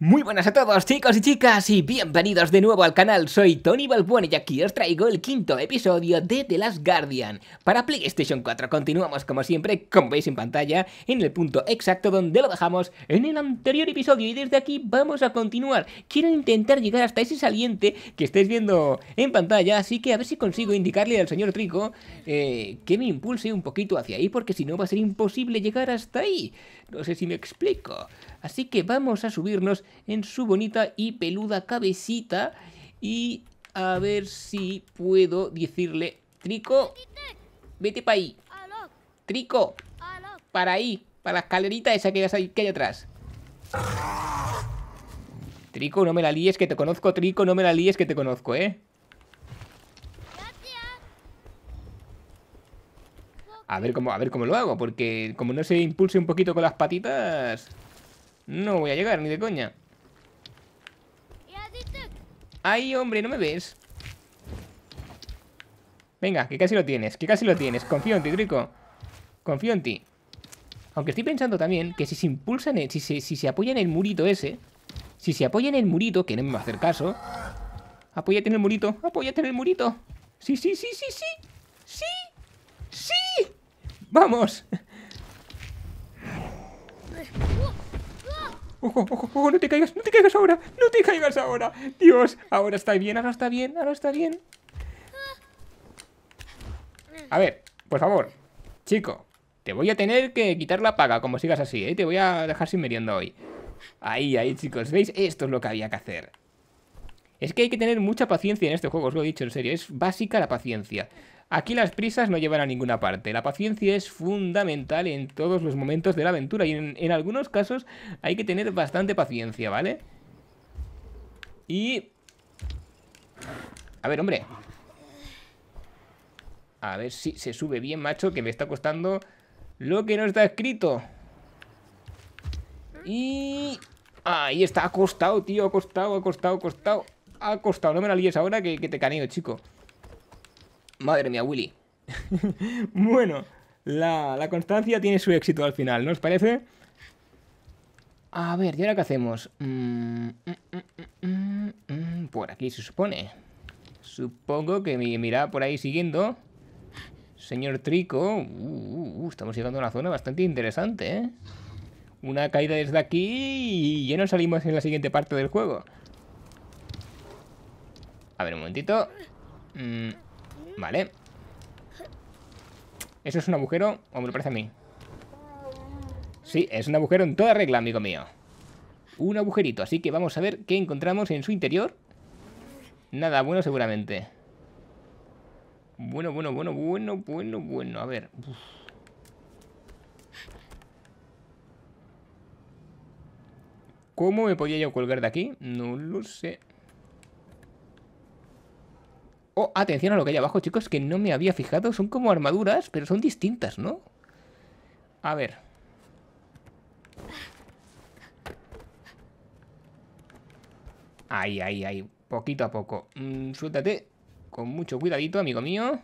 Muy buenas a todos chicos y chicas y bienvenidos de nuevo al canal, soy Tony Balbuena y aquí os traigo el quinto episodio de The Last Guardian para PlayStation 4. Continuamos como siempre, como veis en pantalla, en el punto exacto donde lo dejamos en el anterior episodio y desde aquí vamos a continuar. Quiero intentar llegar hasta ese saliente que estáis viendo en pantalla, así que a ver si consigo indicarle al señor Trico eh, que me impulse un poquito hacia ahí porque si no va a ser imposible llegar hasta ahí. No sé si me explico. Así que vamos a subirnos en su bonita y peluda cabecita y a ver si puedo decirle, Trico, vete para ahí. Trico, para ahí, para la escalerita esa que, hay, atrás. Trico, no me la líes, que te conozco, Trico, no me la líes, que te conozco, ¿eh? A ver cómo, a ver cómo lo hago, porque como no se impulse un poquito con las patitas... No voy a llegar, ni de coña. Ay, hombre, ¿no me ves? Venga, que casi lo tienes, que casi lo tienes. Confío en ti, Trico. Confío en ti. Aunque estoy pensando también que si se impulsan, si, se, si apoya en el murito ese, si se apoya en el murito, que no me va a hacer caso. Apóyate en el murito, apóyate en el murito. Sí, sí, sí, sí, sí. Sí, sí. Vamos. Pues, ojo, ojo, ojo, no te caigas, no te caigas ahora, no te caigas ahora. Dios, ahora está bien, ahora está bien, ahora está bien. A ver, por favor, chico, te voy a tener que quitar la paga como sigas así, ¿eh? Te voy a dejar sin merienda hoy. Ahí, ahí, chicos, ¿veis? Esto es lo que había que hacer. Es que hay que tener mucha paciencia en este juego, os lo he dicho, en serio. Es básica la paciencia. Aquí las prisas no llevan a ninguna parte. La paciencia es fundamental en todos los momentos de la aventura y en, algunos casos hay que tener bastante paciencia, ¿vale? Y... A ver, hombre. A ver si se sube bien, macho, que me está costando lo que no está escrito. Y... Ahí está, acostado tío, acostado, acostado, acostado, costado, ha costado. no me la líes ahora que, que te caneo, chico. Madre mía, Willy. bueno, la, constancia tiene su éxito al final, ¿no os parece? A ver, ¿y ahora qué hacemos? Mm, mm, mm, por aquí se supone. Supongo que me por ahí siguiendo. Señor Trico. Uh, uh, uh, estamos llegando a una zona bastante interesante, ¿eh? Una caída desde aquí y ya no salimos en la siguiente parte del juego. A ver, un momentito. Vale. ¿Eso es un agujero? ¿O me lo parece a mí? Sí, es un agujero en toda regla, amigo mío. Un agujerito, así que vamos a ver qué encontramos en su interior. Nada bueno seguramente. Bueno, bueno, bueno, bueno, bueno, bueno. A ver. ¿Cómo me podía yo colgar de aquí? No lo sé. Oh, atención a lo que hay abajo, chicos, que no me había fijado. Son como armaduras, pero son distintas, ¿no? A ver. Ahí, ahí, ahí. Poquito a poco. Mm, suéltate. Con mucho cuidadito, amigo mío.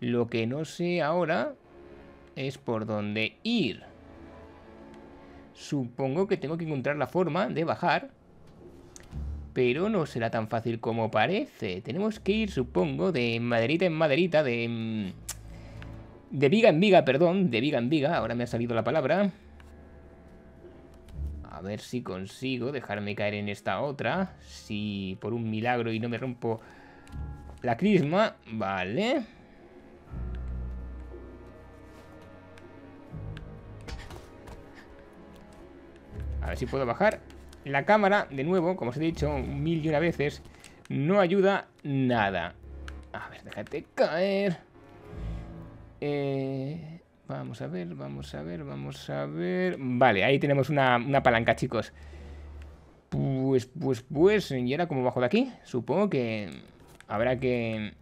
Lo que no sé ahora es por dónde ir. Supongo que tengo que encontrar la forma de bajar pero no será tan fácil como parece. Tenemos que ir, supongo, de maderita en maderita, de... Mm, de viga en viga, perdón, de viga en viga, ahora me ha salido la palabra. A ver si consigo dejarme caer en esta otra. Si por un milagro y no me rompo la crisma. Vale. A ver si puedo bajar la cámara, de nuevo, como os he dicho mil y una veces, no ayuda nada. A ver, déjate caer. Eh, vamos a ver, vamos a ver, vamos a ver. Vale, ahí tenemos una, palanca, chicos. Pues, pues, pues, y ¿cómo como bajo de aquí, supongo que habrá que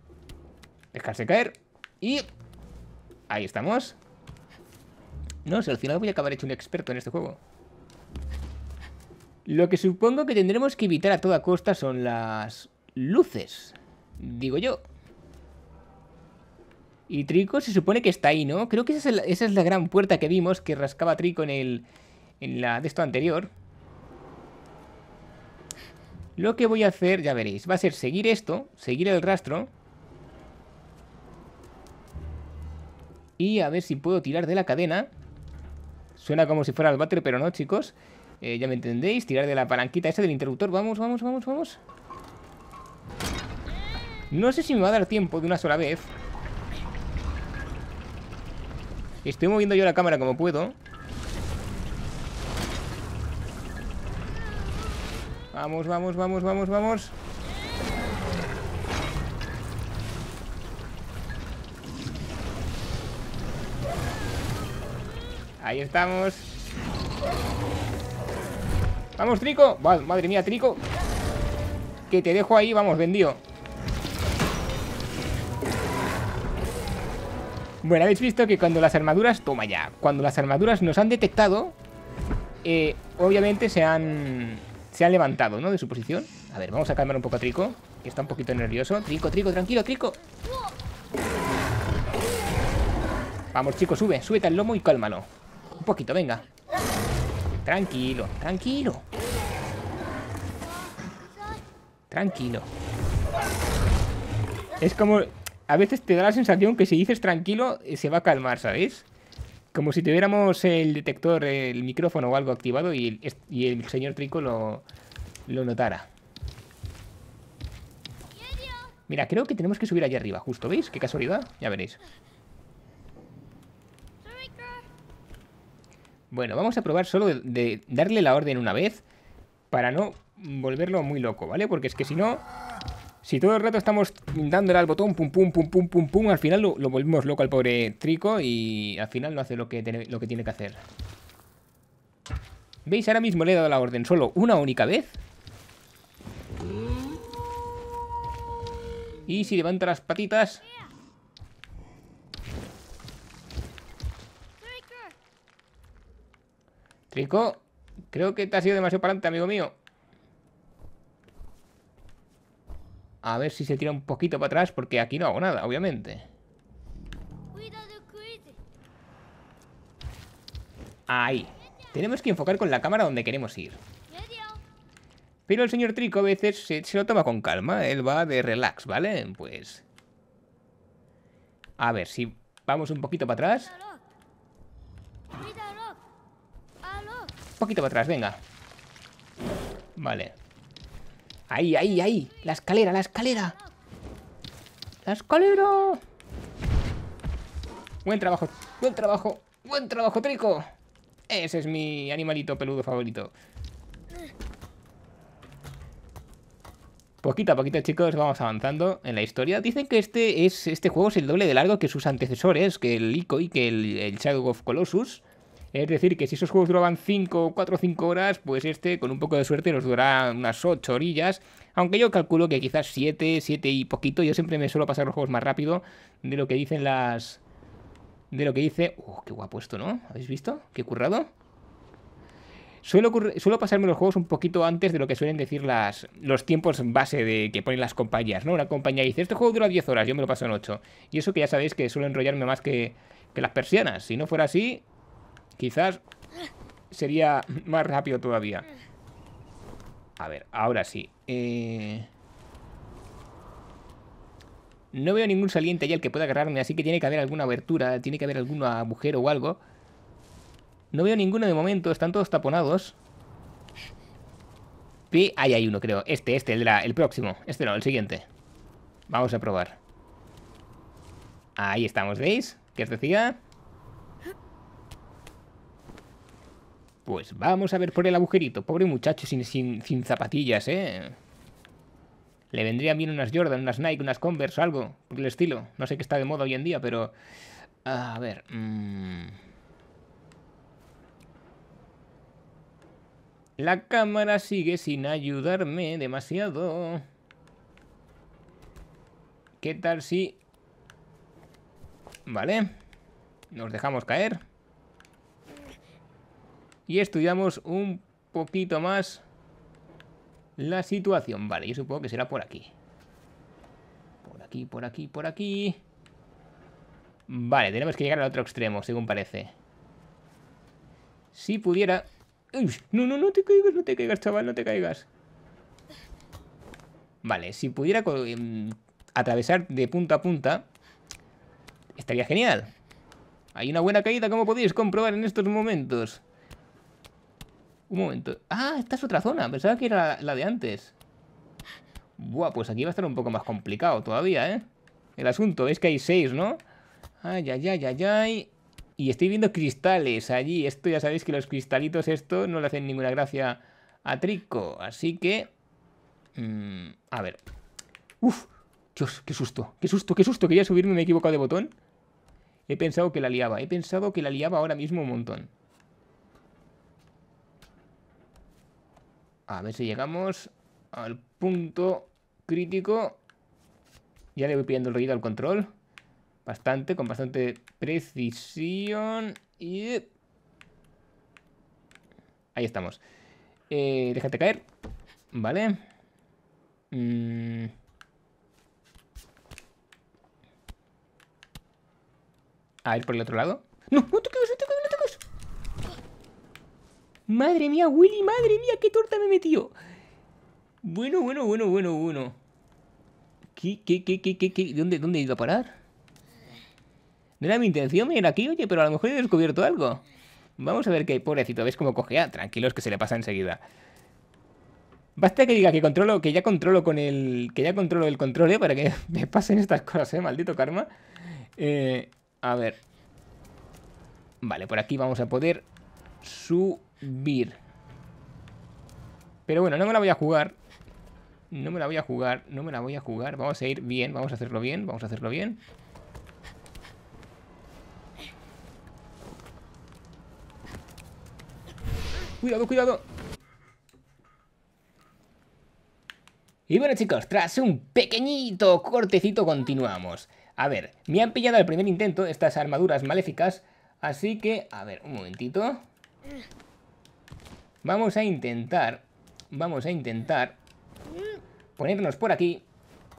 dejarse caer. Y ahí estamos. No sé, al final voy a acabar hecho un experto en este juego. Lo que supongo que tendremos que evitar a toda costa son las luces, digo yo. Y Trico se supone que está ahí, ¿no? Creo que esa es la, gran puerta que vimos que rascaba Trico en el en la de esto anterior. Lo que voy a hacer, ya veréis, va a ser seguir esto, seguir el rastro. Y a ver si puedo tirar de la cadena. Suena como si fuera el bater, pero no, chicos. Eh, ya me entendéis, tirar de la palanquita esa del interruptor. Vamos, vamos, vamos, vamos. No sé si me va a dar tiempo de una sola vez. Estoy moviendo yo la cámara como puedo. Vamos, vamos, vamos, vamos, vamos. Ahí estamos. Vamos, Trico. Madre mía, Trico. Que te dejo ahí, vamos, vendido. Bueno, habéis visto que cuando las armaduras... Toma ya. Cuando las armaduras nos han detectado... Eh, obviamente se han... Se han levantado, ¿no? De su posición. A ver, vamos a calmar un poco a Trico. Que está un poquito nervioso. Trico, Trico, tranquilo, Trico. Vamos, chicos, sube. Súbete al lomo y cálmalo. Un poquito, venga. Tranquilo, tranquilo. Tranquilo. Es como... A veces te da la sensación que si dices tranquilo, eh, se va a calmar, ¿sabéis? Como si tuviéramos el detector, el micrófono o algo activado y, el, señor Trico lo, lo notara. Mira, creo que tenemos que subir allá arriba, justo, ¿veis? Qué casualidad, ya veréis. Bueno, vamos a probar solo de, darle la orden una vez para no volverlo muy loco, ¿vale? Porque es que si no, si todo el rato estamos dándole al botón, pum, pum, pum, pum, pum, pum, al final lo, volvemos loco al pobre Trico y al final no hace lo que, lo que tiene que hacer. ¿Veis? Ahora mismo le he dado la orden solo una única vez. Y si levanta las patitas, Trico, creo que te has ido demasiado para adelante, amigo mío. A ver si se tira un poquito para atrás, porque aquí no hago nada, obviamente. Ahí. Tenemos que enfocar con la cámara donde queremos ir. Pero el señor Trico a veces se, se, lo toma con calma. Él va de relax, ¿vale? Pues... A ver, si vamos un poquito para atrás... poquito para atrás, venga. Vale. Ahí, ahí, ahí. La escalera, la escalera. La escalera. Buen trabajo, buen trabajo, buen trabajo, Trico. Ese es mi animalito peludo favorito. Poquito a poquito, chicos, vamos avanzando en la historia. Dicen que este, es, este juego es el doble de largo que sus antecesores, que el ICO y que el, el Shadow of Colossus. Es decir, que si esos juegos duraban 5, 4 o 5 horas, pues este con un poco de suerte nos durará unas 8 orillas. Aunque yo calculo que quizás 7, 7 y poquito. Yo siempre me suelo pasar los juegos más rápido de lo que dicen las... De lo que dice... ¡Uh, qué guapo esto, ¿no? ¿Habéis visto? ¡Qué currado! Suelo, suelo, pasarme los juegos un poquito antes de lo que suelen decir las, los tiempos en base de que ponen las compañías, ¿no? Una compañía dice, este juego dura 10 horas, yo me lo paso en 8. Y eso que ya sabéis que suelo enrollarme más que, que las persianas. Si no fuera así, Quizás sería más rápido todavía. A ver, ahora sí. Eh, no veo ningún saliente ahí al que pueda agarrarme, así que tiene que haber alguna abertura, tiene que haber algún agujero o algo. No veo ninguno de momento, están todos taponados. Pi, ahí hay uno, creo. Este, este, el, el próximo. Este no, el siguiente. Vamos a probar. Ahí estamos, ¿veis? ¿Qué os decía? Pues vamos a ver por el agujerito. Pobre muchacho sin, zapatillas, ¿eh? Le vendrían bien unas Jordan, unas Nike, unas Converse, algo por el estilo. No sé qué está de moda hoy en día, pero... Ah, a ver... Mm. La cámara sigue sin ayudarme demasiado. ¿Qué tal si...? Vale. Nos dejamos caer y estudiamos un poquito más la situación. Vale, yo supongo que será por aquí. Por aquí, por aquí, por aquí. Vale, tenemos que llegar al otro extremo, según parece. Si pudiera... no, no, no te caigas, no te caigas, chaval, no te caigas. Vale, si pudiera em, atravesar de punta a punta, estaría genial. Hay una buena caída, como podéis comprobar en estos momentos momento. Ah, esta es otra zona. Pensaba que era la de antes. Buah, pues aquí va a estar un poco más complicado todavía, ¿eh? El asunto, es que hay seis, ¿no? Ay, ay, ay, ay, ay. Y estoy viendo cristales allí. Esto ya sabéis que los cristalitos esto no le hacen ninguna gracia a Trico. Así que... Mm, a ver. Uf. Dios, qué susto. Qué susto, qué susto. Quería subirme me he equivocado de botón. He pensado que la liaba. He pensado que la liaba ahora mismo un montón. A ver si llegamos al punto crítico. Ya le voy pidiendo el ruido al control. Bastante, con bastante precisión. Y... Ahí estamos. Eh, déjate caer. Vale. Mm. A ir por el otro lado. ¡No! ¡No te Madre mía, Willy, madre mía, qué torta me metió. Bueno, bueno, bueno, bueno, bueno. ¿Qué, qué, qué, qué, qué, qué? ¿Dónde, dónde he ido a parar? No era mi intención venir aquí, oye, pero a lo mejor he descubierto algo. Vamos a ver qué, hay pobrecito, ¿ves cómo cogea? Ah, tranquilos, que se le pasa enseguida. Basta que diga que controlo, que ya controlo con el. que ya controlo el control, ¿eh? Para que me pasen estas cosas, ¿eh? Maldito karma. Eh, a ver. Vale, por aquí vamos a poder su pero bueno, no me la voy a jugar. No me la voy a jugar, no me la voy a jugar. Vamos a ir bien, vamos a hacerlo bien, vamos a hacerlo bien. Cuidado, cuidado. Y bueno chicos, tras un pequeñito cortecito continuamos. A ver, me han pillado al primer intento estas armaduras maléficas, así que, a ver, un momentito. Vamos a intentar, vamos a intentar ponernos por aquí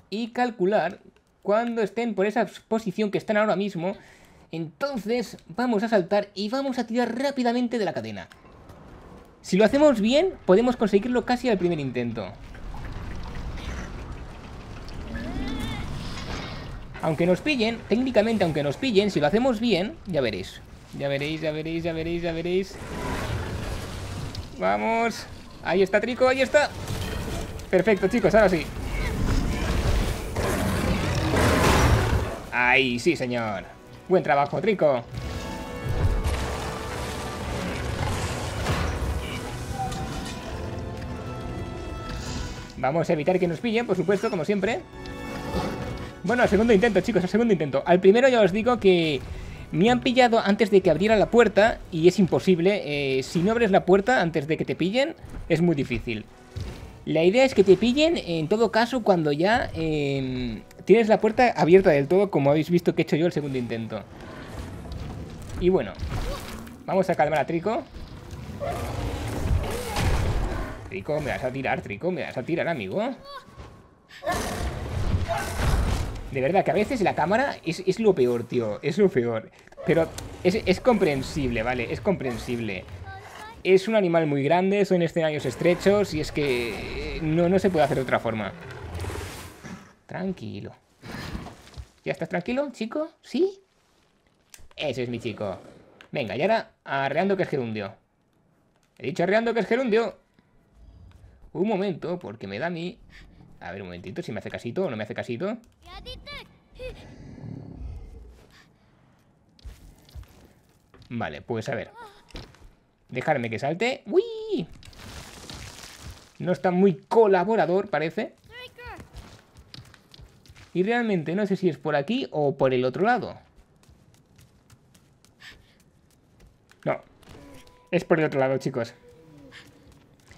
y calcular cuando estén por esa posición que están ahora mismo. Entonces vamos a saltar y vamos a tirar rápidamente de la cadena. Si lo hacemos bien, podemos conseguirlo casi al primer intento. Aunque nos pillen, técnicamente aunque nos pillen, si lo hacemos bien, ya veréis. Ya veréis, ya veréis, ya veréis, ya veréis. Vamos. Ahí está Trico, ahí está. Perfecto, chicos, ahora sí. Ahí, sí, señor. Buen trabajo, Trico. Vamos a evitar que nos pillen, por supuesto, como siempre. Bueno, al segundo intento, chicos, al segundo intento. Al primero ya os digo que me han pillado antes de que abriera la puerta y es imposible. Eh, si no abres la puerta antes de que te pillen, es muy difícil. La idea es que te pillen, en todo caso, cuando ya em, tienes la puerta abierta del todo, como habéis visto que he hecho yo el segundo intento. Y bueno, vamos a calmar a Trico. Trico, me vas a tirar, Trico, me vas a tirar, amigo. De verdad, que a veces la cámara es, lo peor, tío. Es lo peor. Pero es, comprensible, ¿vale? Es comprensible es un animal muy grande, son escenarios estrechos y es que eh, no, no se puede hacer de otra forma. Tranquilo. ¿Ya estás tranquilo, chico? ¿Sí? Ese es mi chico. Venga, y ahora arreando que es gerundio. He dicho arreando que es gerundio. Un momento, porque me da mi... A ver, un momentito, si me hace casito o no me hace casito. Vale, pues a ver. Dejarme que salte. ¡Uy! No está muy colaborador, parece. Y realmente no sé si es por aquí o por el otro lado. No. Es por el otro lado, chicos.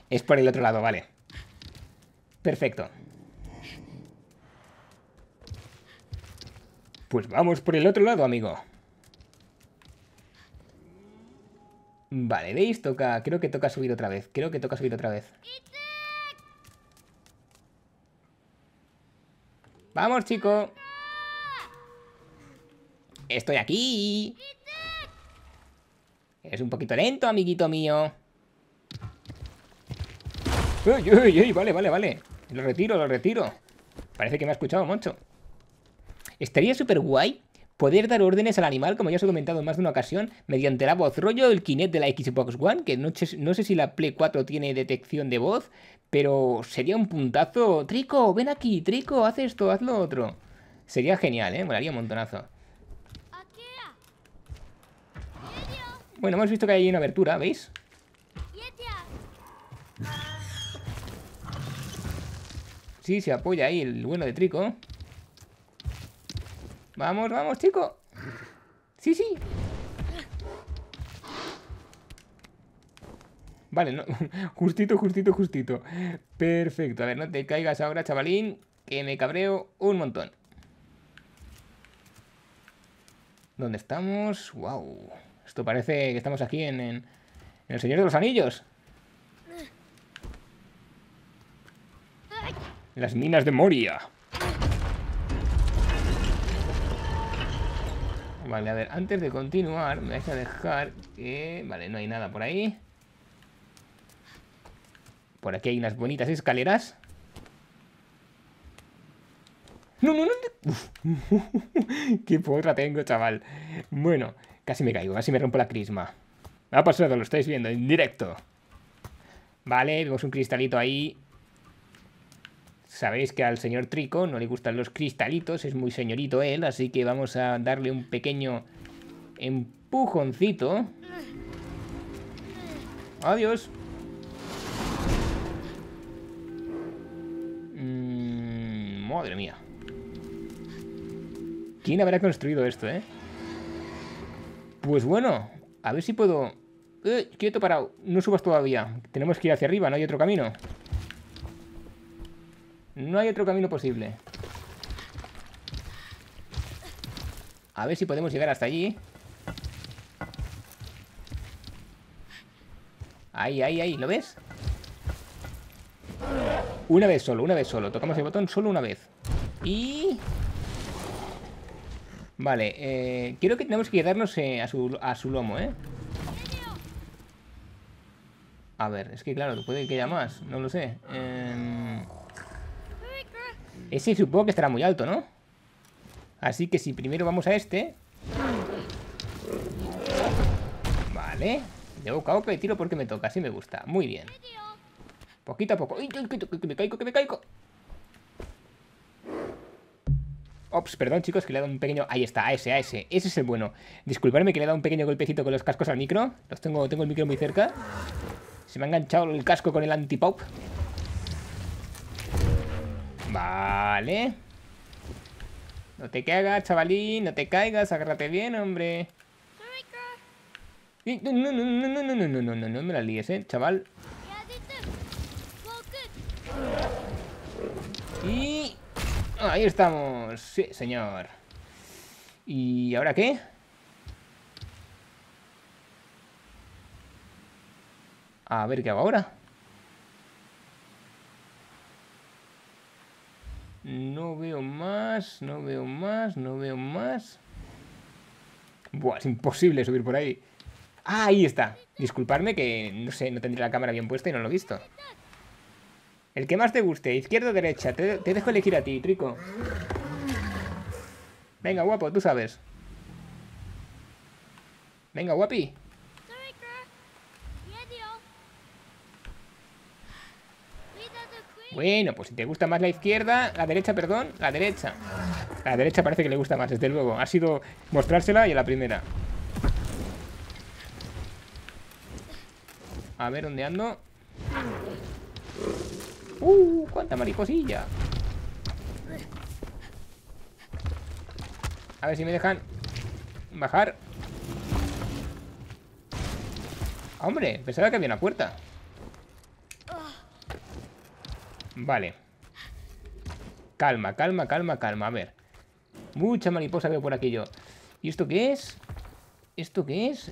Es por el otro lado, vale. Perfecto. Pues vamos por el otro lado, amigo. Vale, ¿veis? Toca... Creo que toca subir otra vez. Creo que toca subir otra vez. ¡Vamos, chico! ¡Estoy aquí! Es un poquito lento, amiguito mío. Vale, vale, vale. Lo retiro, lo retiro. Parece que me ha escuchado, Moncho. Estaría súper guay poder dar órdenes al animal, como ya os he comentado en más de una ocasión, mediante la voz rollo, el kinet de la Xbox One, que no, no, sé si la Play 4 tiene detección de voz, pero sería un puntazo. Trico, ven aquí, Trico, haz esto, haz lo otro. Sería genial, ¿eh? Molaría un montonazo. Bueno, hemos visto que hay una abertura, ¿veis? Sí, se apoya ahí el bueno de Trico. Vamos, vamos, chico. Sí, sí. Vale, no, justito, justito, justito. Perfecto. A ver, no te caigas ahora, chavalín, que me cabreo un montón. ¿Dónde estamos? ¡Wow! Esto parece que estamos aquí en, en El Señor de los Anillos. Ah. Las minas de Moria. Vale, a ver, antes de continuar, me voy a dejar que... Vale, no hay nada por ahí. Por aquí hay unas bonitas escaleras. No, no, no. Qué porra tengo, chaval. Bueno, casi me caigo, casi me rompo la crisma. Me ha pasado, lo estáis viendo en directo. Vale, vemos un cristalito ahí sabéis que al señor Trico no le gustan los cristalitos, es muy señorito él, así que vamos a darle un pequeño empujoncito. Adiós. Mm, madre mía. ¿Quién habrá construido esto, eh? Pues bueno, a ver si puedo... Eh, quieto parado, no subas todavía. Tenemos que ir hacia arriba, no hay otro camino. No hay otro camino posible. A ver si podemos llegar hasta allí. Ahí, ahí, ahí. ¿Lo ves? Una vez solo, una vez solo. Tocamos el botón solo una vez. Y... Vale, eh, creo que tenemos que quedarnos eh, a, su, a, su, lomo, ¿eh? A ver, es que claro, puede que haya más, no lo sé. Eh... Ese supongo que estará muy alto, ¿no? Así que si primero vamos a este... Vale. De boca a boca y tiro porque me toca. Así me gusta. Muy bien. Poquito a poco. que me caigo, que me caigo! Ops, perdón chicos, que le he dado un pequeño... Ahí está, a ese, a ese. Ese es el bueno. Disculparme que le he dado un pequeño golpecito con los cascos al micro. Los tengo, tengo el micro muy cerca. Se me ha enganchado el casco con el anti pop Vale. No te caigas, chavalín. No te caigas. Agárrate bien, hombre. No, no, no, no, no, no, no, no me la líes, eh, chaval. Y... Ahí estamos. Sí, señor. ¿Y ahora qué? A ver qué hago ahora. No veo más, no veo más, no veo más. Buah, es imposible subir por ahí. Ah, ahí está. Disculparme que, no sé, no tendría la cámara bien puesta y no lo he visto. El que más te guste, izquierda o derecha. Te, te dejo elegir a ti, Trico. Venga, guapo, tú sabes. Venga, guapi. Bueno, pues si te gusta más la izquierda, la derecha, perdón, la derecha. La derecha parece que le gusta más, desde luego. Ha sido mostrársela y a la primera. A ver, ¿dónde ando? ¡Uh! ¡Cuánta mariposilla! A ver si me dejan bajar. ¡Hombre! Pensaba que había una puerta. Vale. Calma, calma, calma, calma. A ver. Mucha mariposa veo por aquí yo. ¿Y esto qué es? ¿Esto qué es?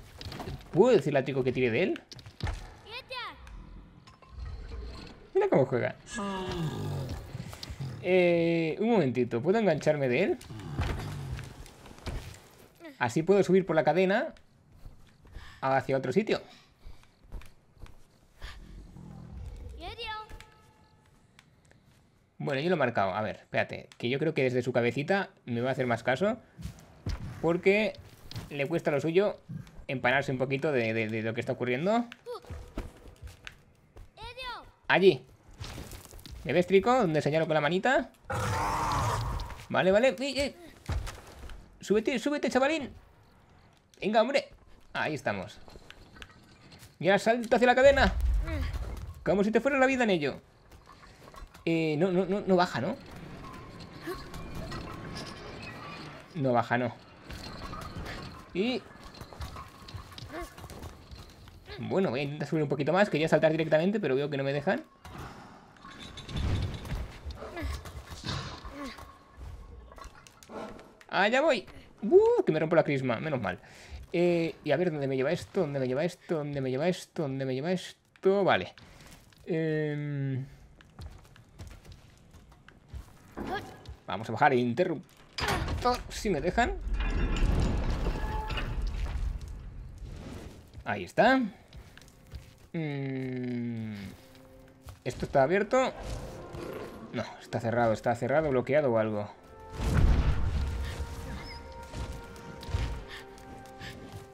¿Puedo decirle al chico que tire de él? Mira cómo juega. Eh, un momentito, ¿puedo engancharme de él? Así puedo subir por la cadena hacia otro sitio. Bueno, yo lo he marcado. A ver, espérate. Que yo creo que desde su cabecita me va a hacer más caso. Porque le cuesta lo suyo empanarse un poquito de, lo que está ocurriendo. Allí. ¿Me ves, Trico? Donde señalo con la manita. Vale, vale. Súbete, súbete, chavalín. Venga, hombre. Ahí estamos. Ya salto hacia la cadena. Como si te fuera la vida en ello. Eh, no, no, no, no baja, ¿no? No baja, no. Y... Bueno, voy a intentar subir un poquito más. Quería saltar directamente, pero veo que no me dejan. ya voy! ¡Uh! Que me rompo la crisma, menos mal. Eh, y a ver, ¿dónde me lleva esto? ¿Dónde me lleva esto? ¿Dónde me lleva esto? ¿Dónde me lleva esto? Vale. Eh... Vamos a bajar e interruptor, si me dejan. Ahí está. Mm. ¿Esto está abierto? No, está cerrado, está cerrado, bloqueado o algo.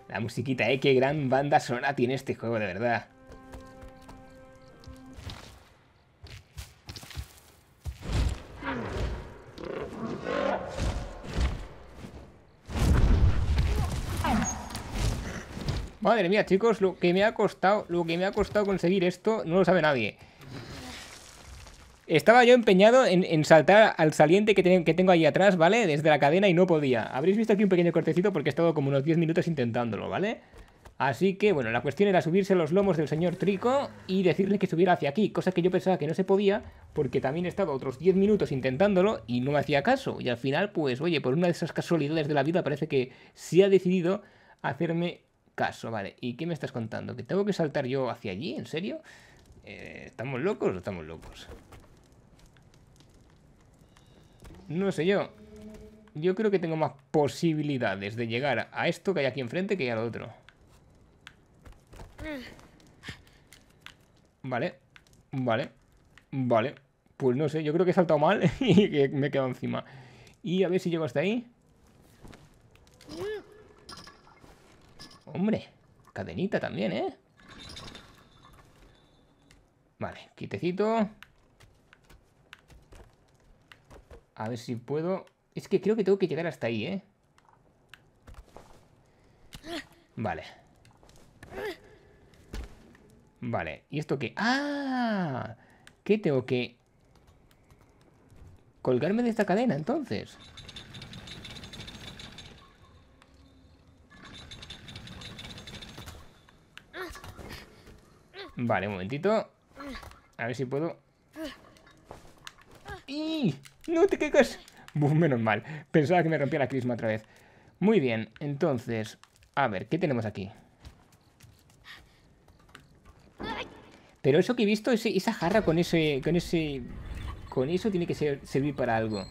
La musiquita, ¿eh? Qué gran banda sonora tiene este juego, de verdad. Mira, chicos, lo que me ha costado, lo que me ha costado conseguir esto, no lo sabe nadie. Estaba yo empeñado en, saltar al saliente que, que, tengo ahí atrás, ¿vale? Desde la cadena y no podía. Habréis visto aquí un pequeño cortecito porque he estado como unos 10 minutos intentándolo, ¿vale? Así que, bueno, la cuestión era subirse los lomos del señor Trico y decirle que subiera hacia aquí, cosa que yo pensaba que no se podía porque también he estado otros 10 minutos intentándolo y no me hacía caso. Y al final, pues, oye, por una de esas casualidades de la vida parece que se ha decidido hacerme caso, vale. ¿Y qué me estás contando? ¿Que tengo que saltar yo hacia allí? ¿En serio? Eh, ¿Estamos locos o estamos locos? No sé yo. Yo creo que tengo más posibilidades de llegar a esto que hay aquí enfrente que a lo otro. Vale, vale, vale. Pues no sé, yo creo que he saltado mal y que me he quedado encima. Y a ver si llego hasta ahí. Hombre, cadenita también, ¿eh? Vale, quitecito. A ver si puedo... Es que creo que tengo que llegar hasta ahí, ¿eh? Vale. Vale, ¿y esto qué? ¡Ah! ¿Qué tengo que...? Colgarme de esta cadena, entonces. Vale, un momentito. A ver si puedo. ¡Y! ¡No te caigas! menos mal. Pensaba que me rompía la crisma otra vez. Muy bien, entonces... A ver, ¿qué tenemos aquí? Pero eso que he visto, esa jarra con ese... Con ese... Con eso tiene que servir para algo.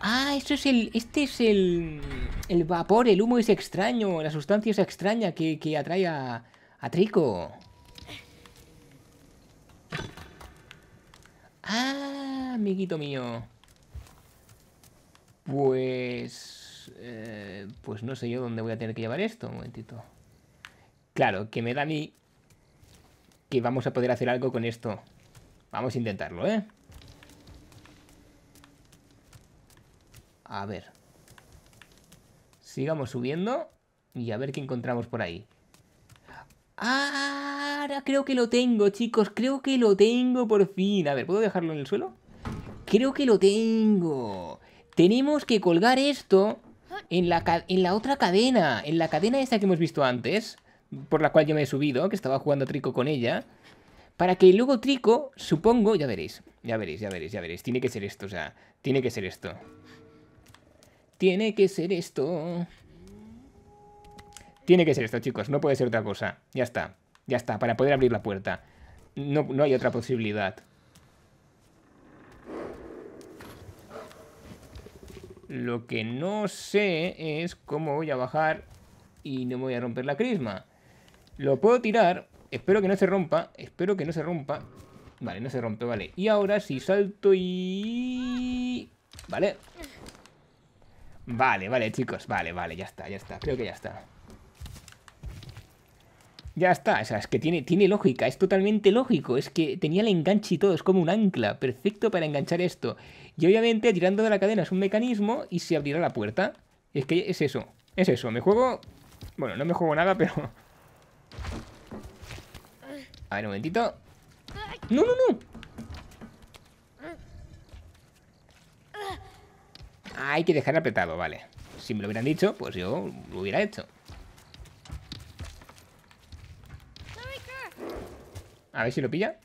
Ah, eso es el... Este es el... El vapor, el humo es extraño, la sustancia es extraña que, que atrae a, a Trico. Ah, amiguito mío. Pues... Eh, pues no sé yo dónde voy a tener que llevar esto. Un momentito. Claro, que me da a mí... Que vamos a poder hacer algo con esto. Vamos a intentarlo, ¿eh? A ver. Sigamos subiendo y a ver qué encontramos por ahí. ¡Ah! creo que lo tengo, chicos. Creo que lo tengo por fin. A ver, ¿puedo dejarlo en el suelo? Creo que lo tengo. Tenemos que colgar esto en la, en la otra cadena. En la cadena esta que hemos visto antes. Por la cual yo me he subido, que estaba jugando Trico con ella. Para que luego Trico, supongo, ya veréis, ya veréis, ya veréis, ya veréis. Tiene que ser esto, o sea, tiene que ser esto. Tiene que ser esto. Tiene que ser esto, chicos, no puede ser otra cosa. Ya está. Ya está, para poder abrir la puerta. No, hay otra posibilidad. Lo que no sé es cómo voy a bajar y no me voy a romper la crisma. Lo puedo tirar, espero que no se rompa, espero que no se rompa. Vale, no se rompe, vale. Y ahora si salto y... Vale. Vale, vale, chicos, vale, vale, ya está, ya está, creo que ya está. Ya está, o sea, es que tiene, tiene lógica, es totalmente lógico, es que tenía el enganche y todo, es como un ancla, perfecto para enganchar esto. Y obviamente tirando de la cadena es un mecanismo y se abrirá la puerta. Es que es eso, es eso, me juego... Bueno, no me juego nada, pero... A ver, un momentito. ¡No, no, no! Hay que dejar apretado, vale. Si me lo hubieran dicho, pues yo lo hubiera hecho. A ver si lo pilla.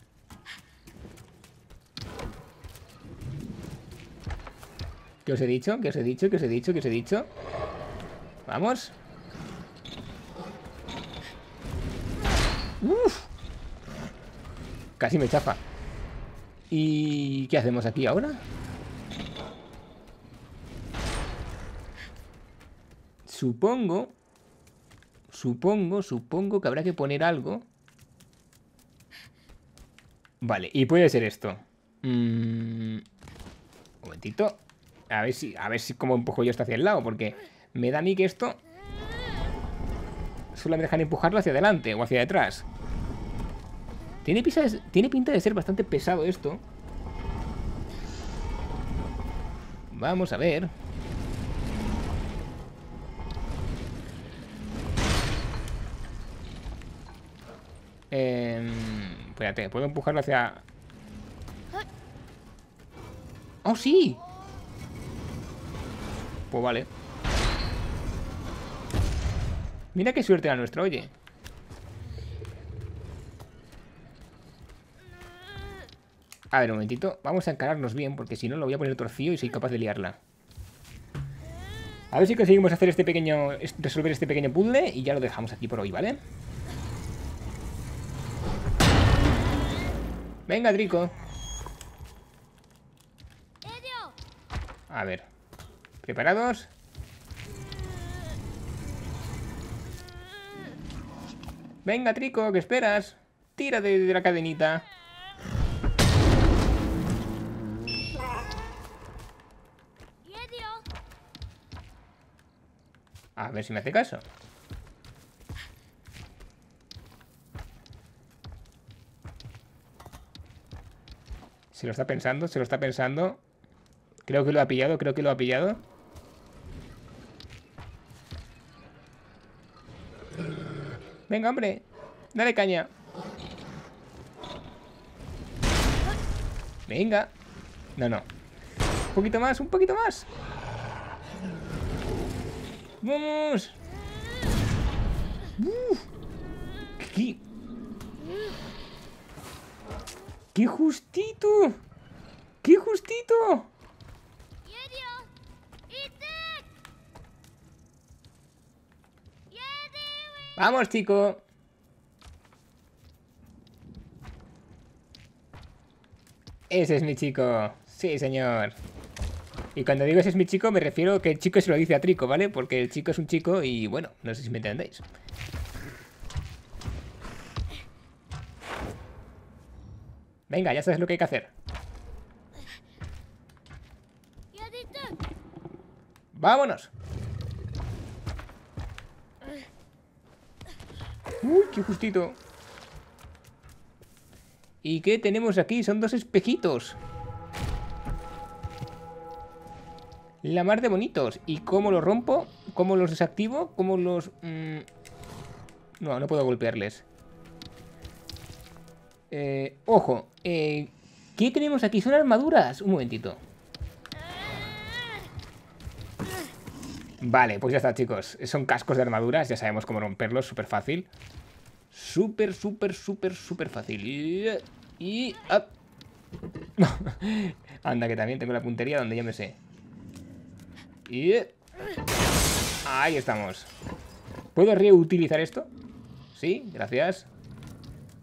¿Qué os he dicho? ¿Qué os he dicho? ¿Qué os he dicho? ¿Qué os he dicho? Vamos. Uf. Casi me chafa. ¿Y qué hacemos aquí ahora? Supongo... Supongo, supongo que habrá que poner algo Vale, y puede ser esto. Mm. un momentito. A ver si, a ver si cómo empujo yo esto hacia el lado, porque me da a mí que esto solo me dejan empujarlo hacia adelante o hacia detrás. Tiene, tiene pinta de ser bastante pesado esto. Vamos a ver. Eh... Espérate, ¿puedo empujarlo hacia...? ¡Oh, sí! Pues vale. Mira qué suerte la nuestra, oye. A ver, un momentito. Vamos a encararnos bien, porque si no lo voy a poner torcido y soy capaz de liarla. A ver si conseguimos hacer este pequeño... resolver este pequeño puzzle y ya lo dejamos aquí por hoy, ¿vale? Venga, Trico A ver. ¿Preparados? Venga, Trico, ¿qué esperas? Tira de la cadenita. A ver si me hace caso. Se lo está pensando, se lo está pensando. Creo que lo ha pillado, creo que lo ha pillado. Venga, hombre. Dale caña. Venga. No, no. Un poquito más, un poquito más. ¡Vamos! ¡Uf! ¿Qué? ¡Qué justito! ¡Qué justito! ¡Vamos, chico! Ese es mi chico. Sí, señor. Y cuando digo ese es mi chico, me refiero que el chico se lo dice a Trico, ¿vale? Porque el chico es un chico y, bueno, no sé si me entendéis. Venga, ya sabes lo que hay que hacer. ¡Vámonos! ¡Uy, qué justito! ¿Y qué tenemos aquí? Son dos espejitos. La mar de bonitos. ¿Y cómo los rompo? ¿Cómo los desactivo? ¿Cómo los...? Mm? No, no puedo golpearles. Eh, ojo, eh, ¿qué tenemos aquí? ¿Son armaduras? Un momentito. Vale, pues ya está, chicos. Son cascos de armaduras, ya sabemos cómo romperlos, súper fácil. Súper, súper, súper, súper fácil. Y... Anda, que también tengo la puntería donde ya me sé. Ahí estamos. ¿Puedo reutilizar esto? Sí, gracias.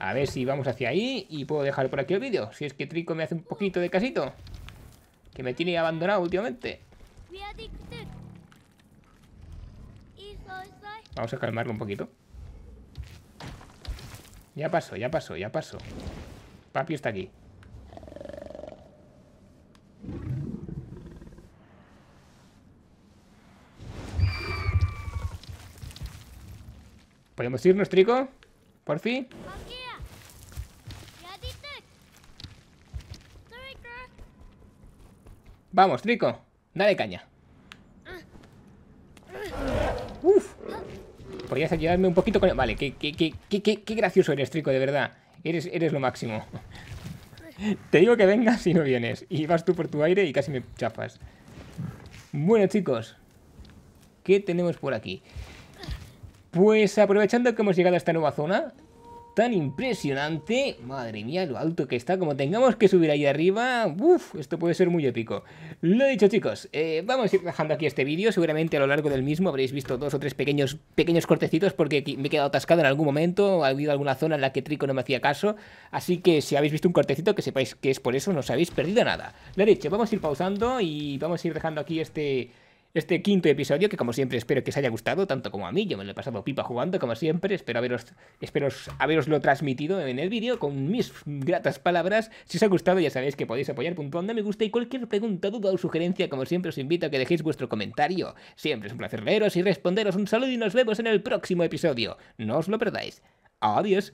A ver si vamos hacia ahí y puedo dejar por aquí el vídeo. Si es que Trico me hace un poquito de casito. Que me tiene abandonado últimamente. Vamos a calmarlo un poquito. Ya pasó, ya pasó, ya pasó. Papi está aquí. ¿Podemos irnos, Trico? ¿Por fin? Vamos, Trico. Dale caña. Uf. Podrías ayudarme un poquito con... Vale, qué, qué, gracioso eres, Trico, de verdad. Eres, eres lo máximo. Te digo que vengas y no vienes. Y vas tú por tu aire y casi me chafas. Bueno, chicos. ¿Qué tenemos por aquí? Pues aprovechando que hemos llegado a esta nueva zona, tan impresionante. Madre mía, lo alto que está. Como tengamos que subir ahí arriba, uff, esto puede ser muy épico. Lo dicho, chicos, eh, vamos a ir dejando aquí este vídeo. Seguramente a lo largo del mismo habréis visto dos o tres pequeños, pequeños cortecitos porque me he quedado atascado en algún momento. Ha habido alguna zona en la que Trico no me hacía caso. Así que si habéis visto un cortecito, que sepáis que es por eso, no os habéis perdido nada. Lo dicho, vamos a ir pausando y vamos a ir dejando aquí este este quinto episodio, que como siempre espero que os haya gustado, tanto como a mí, yo me lo he pasado pipa jugando como siempre, espero haberos espero haberoslo transmitido en el vídeo con mis gratas palabras. Si os ha gustado ya sabéis que podéis apoyar puntuando me gusta y cualquier pregunta, duda o sugerencia, como siempre os invito a que dejéis vuestro comentario. Siempre es un placer leeros y responderos. Un saludo y nos vemos en el próximo episodio. No os lo perdáis. Adiós.